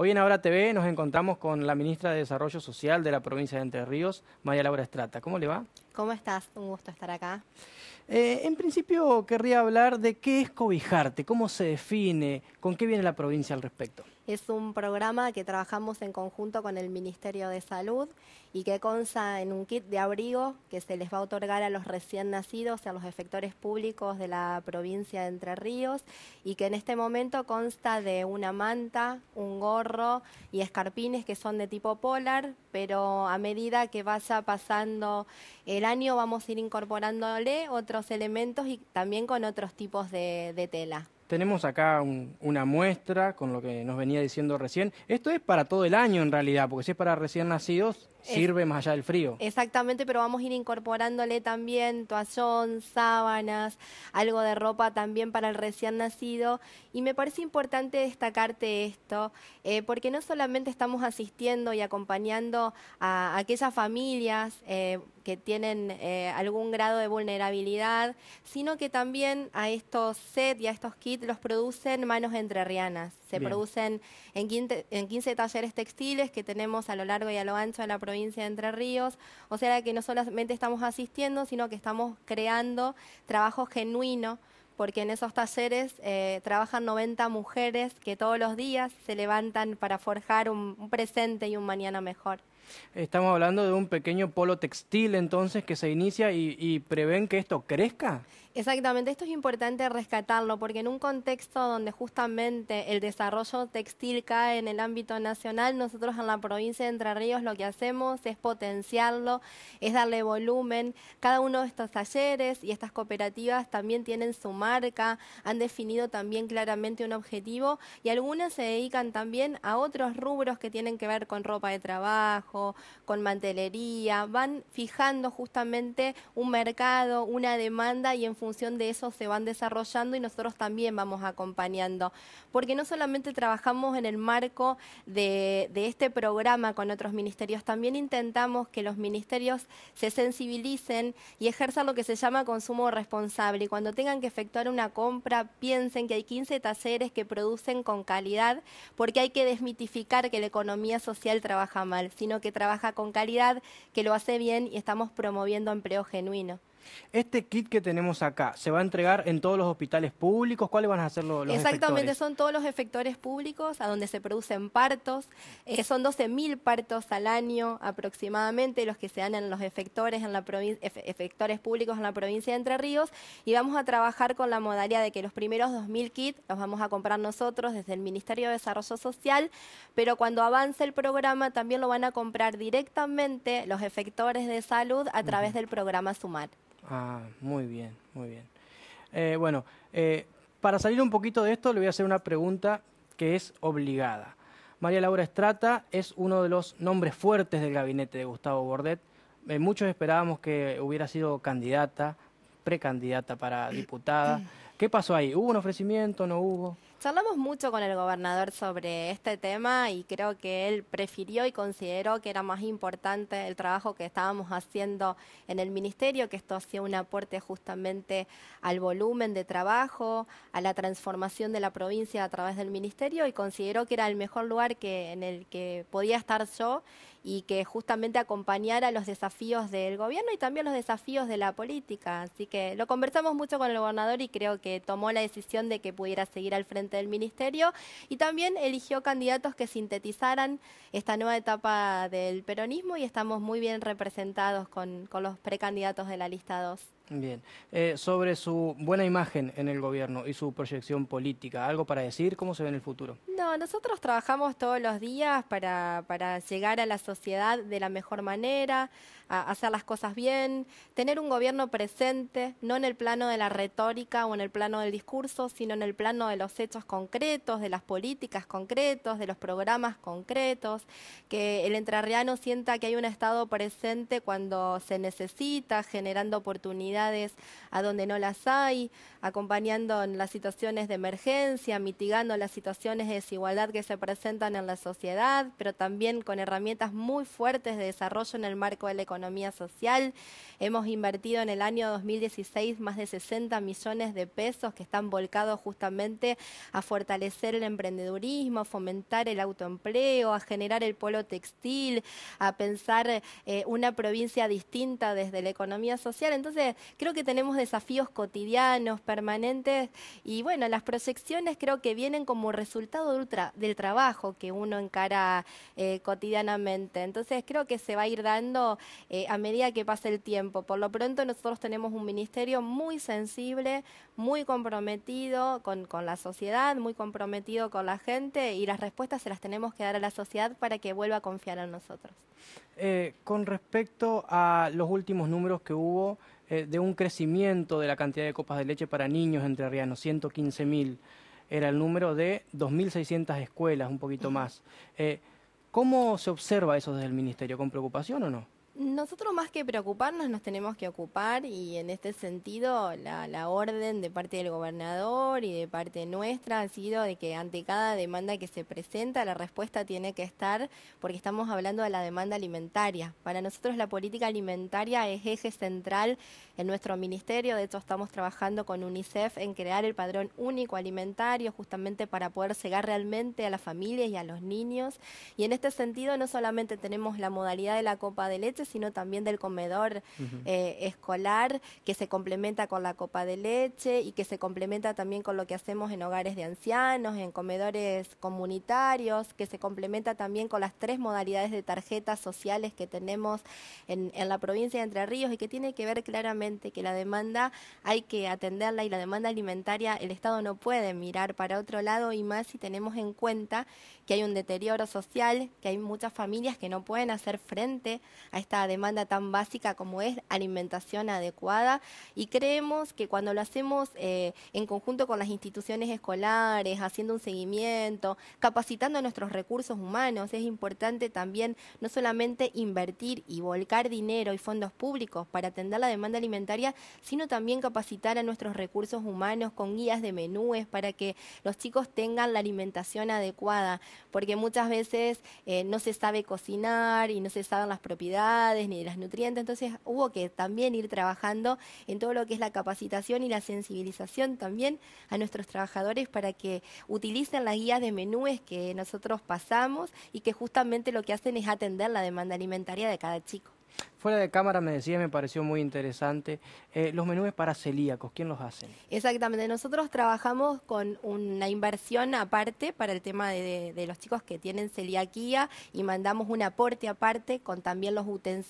Hoy en Ahora TV nos encontramos con la ministra de Desarrollo Social de la provincia de Entre Ríos, María Laura Estrata. ¿Cómo le va? ¿Cómo estás? Un gusto estar acá. Eh, en principio querría hablar de qué es cobijarte, cómo se define, con qué viene la provincia al respecto. Es un programa que trabajamos en conjunto con el Ministerio de Salud y que consta en un kit de abrigo que se les va a otorgar a los recién nacidos, a los efectores públicos de la provincia de Entre Ríos y que en este momento consta de una manta, un gorro y escarpines que son de tipo polar, pero a medida que vaya pasando el año vamos a ir incorporándole otros elementos y también con otros tipos de, de tela. Tenemos acá una muestra con lo que nos venía diciendo recién. Esto es para todo el año en realidad, porque si es para recién nacidos, sirve más allá del frío. Exactamente, pero vamos a ir incorporándole también toallón, sábanas, algo de ropa también para el recién nacido. Y me parece importante destacarte esto, eh, porque no solamente estamos asistiendo y acompañando a, aquellas familias eh, que tienen eh, algún grado de vulnerabilidad, sino que también a estos set y a estos kits los producen manos entrerrianas. Se producen en en 15 talleres textiles que tenemos a lo largo y a lo ancho de la provincia provincia de Entre Ríos. O sea que no solamente estamos asistiendo, sino que estamos creando trabajo genuino porque en esos talleres eh, trabajan 90 mujeres que todos los días se levantan para forjar un presente y un mañana mejor. Estamos hablando de un pequeño polo textil entonces que se inicia y, prevén que esto crezca. Exactamente, esto es importante rescatarlo porque en un contexto donde justamente el desarrollo textil cae en el ámbito nacional, nosotros en la provincia de Entre Ríos lo que hacemos es potenciarlo, es darle volumen. Cada uno de estos talleres y estas cooperativas también tienen su marca, han definido también claramente un objetivo y algunas se dedican también a otros rubros que tienen que ver con ropa de trabajo, con mantelería, van fijando justamente un mercado, una demanda y en función de eso se van desarrollando y nosotros también vamos acompañando. Porque no solamente trabajamos en el marco de, de este programa con otros ministerios, también intentamos que los ministerios se sensibilicen y ejerzan lo que se llama consumo responsable. Y cuando tengan que efectuar una compra, piensen que hay 15 taceres que producen con calidad, porque hay que desmitificar que la economía social trabaja mal, sino que trabaja con calidad, que lo hace bien y estamos promoviendo empleo genuino. Este kit que tenemos acá, ¿se va a entregar en todos los hospitales públicos? ¿Cuáles van a ser los, los Exactamente, son todos los efectores públicos a donde se producen partos. Eh, son 12.000 partos al año aproximadamente los que se dan en los efectores, públicos en la provincia de Entre Ríos. Y vamos a trabajar con la modalidad de que los primeros 2.000 kits los vamos a comprar nosotros desde el Ministerio de Desarrollo Social, pero cuando avance el programa también lo van a comprar directamente los efectores de salud a través del programa Sumar. Ah, muy bien, muy bien. Eh, bueno, eh, para salir un poquito de esto, le voy a hacer una pregunta que es obligada. María Laura Estrata es uno de los nombres fuertes del gabinete de Gustavo Bordet. Eh, muchos esperábamos que hubiera sido candidata, precandidata para diputada. Mm. ¿Qué pasó ahí? ¿Hubo un ofrecimiento? ¿No hubo? Charlamos mucho con el gobernador sobre este tema y creo que él prefirió y consideró que era más importante el trabajo que estábamos haciendo en el ministerio, que esto hacía un aporte justamente al volumen de trabajo, a la transformación de la provincia a través del ministerio y consideró que era el mejor lugar que, en el que podía estar yo y que justamente acompañara los desafíos del gobierno y también los desafíos de la política. Así que lo conversamos mucho con el gobernador y creo que tomó la decisión de que pudiera seguir al frente del ministerio y también eligió candidatos que sintetizaran esta nueva etapa del peronismo y estamos muy bien representados con, con los precandidatos de la lista 2. Bien. Eh, sobre su buena imagen en el gobierno y su proyección política, ¿algo para decir? ¿Cómo se ve en el futuro? No, nosotros trabajamos todos los días para, llegar a la sociedad de la mejor manera, hacer las cosas bien, tener un gobierno presente, no en el plano de la retórica o en el plano del discurso, sino en el plano de los hechos concretos, de las políticas concretos, de los programas concretos, que el entrerriano sienta que hay un Estado presente cuando se necesita, generando oportunidades a donde no las hay, acompañando en las situaciones de emergencia, mitigando las situaciones de desigualdad que se presentan en la sociedad, pero también con herramientas muy fuertes de desarrollo en el marco de la economía social. Hemos invertido en el año 2016 más de 60 millones de pesos que están volcados justamente a fortalecer el emprendedurismo, fomentar el autoempleo, a generar el polo textil, a pensar eh, una provincia distinta desde la economía social. Entonces, creo que tenemos desafíos cotidianos, permanentes, y bueno, las proyecciones creo que vienen como resultado del, trabajo que uno encara eh, cotidianamente. Entonces creo que se va a ir dando eh, a medida que pase el tiempo. Por lo pronto nosotros tenemos un ministerio muy sensible, muy comprometido con, la sociedad, muy comprometido con la gente y las respuestas se las tenemos que dar a la sociedad para que vuelva a confiar en nosotros. Eh, con respecto a los últimos números que hubo, eh, de un crecimiento de la cantidad de copas de leche para niños quince 115.000 era el número de 2.600 escuelas, un poquito más. Eh, ¿Cómo se observa eso desde el Ministerio? ¿Con preocupación o no? Nosotros más que preocuparnos nos tenemos que ocupar y en este sentido la, orden de parte del gobernador y de parte nuestra ha sido de que ante cada demanda que se presenta la respuesta tiene que estar porque estamos hablando de la demanda alimentaria. Para nosotros la política alimentaria es eje central en nuestro ministerio, de hecho estamos trabajando con UNICEF en crear el padrón único alimentario justamente para poder llegar realmente a las familias y a los niños y en este sentido no solamente tenemos la modalidad de la copa de leche, sino también del comedor eh, escolar, que se complementa con la copa de leche y que se complementa también con lo que hacemos en hogares de ancianos, en comedores comunitarios, que se complementa también con las tres modalidades de tarjetas sociales que tenemos en la provincia de Entre Ríos y que tiene que ver claramente que la demanda hay que atenderla y la demanda alimentaria el Estado no puede mirar para otro lado y más si tenemos en cuenta que hay un deterioro social, que hay muchas familias que no pueden hacer frente a esta demanda tan básica como es alimentación adecuada y creemos que cuando lo hacemos eh, en conjunto con las instituciones escolares, haciendo un seguimiento, capacitando a nuestros recursos humanos, es importante también no solamente invertir y volcar dinero y fondos públicos para atender la demanda alimentaria, sino también capacitar a nuestros recursos humanos con guías de menúes para que los chicos tengan la alimentación adecuada, porque muchas veces eh, no se sabe cocinar y no se saben las propiedades ni de las nutrientes. Entonces hubo que también ir trabajando en todo lo que es la capacitación y la sensibilización también a nuestros trabajadores para que utilicen las guías de menúes que nosotros pasamos y que justamente lo que hacen es atender la demanda alimentaria de cada chico. Fuera de cámara me decía, me pareció muy interesante, eh, los menús para celíacos, ¿quién los hace? Exactamente, nosotros trabajamos con una inversión aparte para el tema de, los chicos que tienen celiaquía y mandamos un aporte aparte con también los utensilios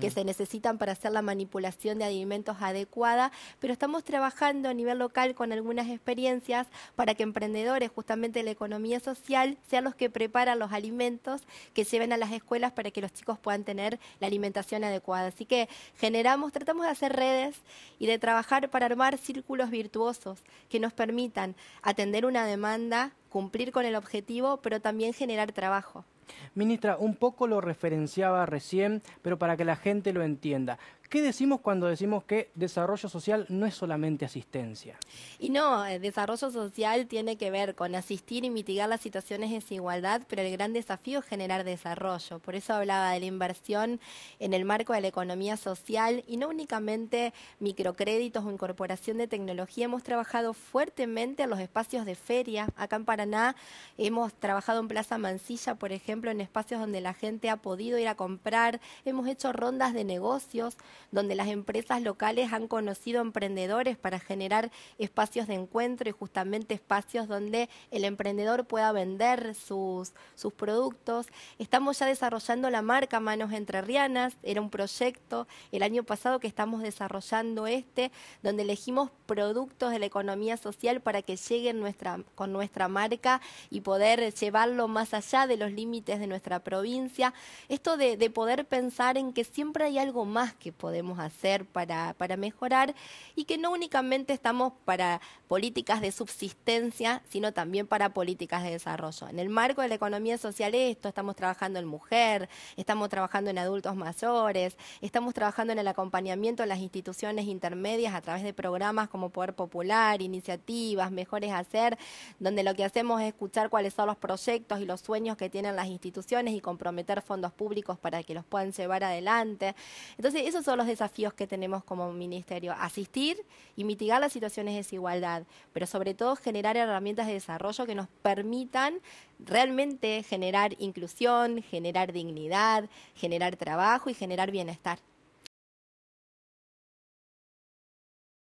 que se necesitan para hacer la manipulación de alimentos adecuada, pero estamos trabajando a nivel local con algunas experiencias para que emprendedores justamente de la economía social sean los que preparan los alimentos que lleven a las escuelas para que los chicos puedan tener la alimentación Así que generamos, tratamos de hacer redes y de trabajar para armar círculos virtuosos que nos permitan atender una demanda, cumplir con el objetivo, pero también generar trabajo. Ministra, un poco lo referenciaba recién, pero para que la gente lo entienda. ¿Qué decimos cuando decimos que desarrollo social no es solamente asistencia? Y no, el eh, desarrollo social tiene que ver con asistir y mitigar las situaciones de desigualdad, pero el gran desafío es generar desarrollo. Por eso hablaba de la inversión en el marco de la economía social y no únicamente microcréditos o incorporación de tecnología. Hemos trabajado fuertemente en los espacios de feria. Acá en Paraná hemos trabajado en Plaza Mansilla, por ejemplo, en espacios donde la gente ha podido ir a comprar. Hemos hecho rondas de negocios donde las empresas locales han conocido emprendedores para generar espacios de encuentro y justamente espacios donde el emprendedor pueda vender sus, sus productos. Estamos ya desarrollando la marca Manos Rianas, era un proyecto el año pasado que estamos desarrollando este, donde elegimos productos de la economía social para que lleguen nuestra, con nuestra marca y poder llevarlo más allá de los límites de nuestra provincia. Esto de, de poder pensar en que siempre hay algo más que poder podemos hacer para, mejorar y que no únicamente estamos para políticas de subsistencia, sino también para políticas de desarrollo. En el marco de la economía social esto, estamos trabajando en mujer, estamos trabajando en adultos mayores, estamos trabajando en el acompañamiento de las instituciones intermedias a través de programas como Poder Popular, iniciativas, Mejores Hacer, donde lo que hacemos es escuchar cuáles son los proyectos y los sueños que tienen las instituciones y comprometer fondos públicos para que los puedan llevar adelante. Entonces, esos son los desafíos que tenemos como ministerio, asistir y mitigar las situaciones de desigualdad, pero sobre todo generar herramientas de desarrollo que nos permitan realmente generar inclusión, generar dignidad, generar trabajo y generar bienestar.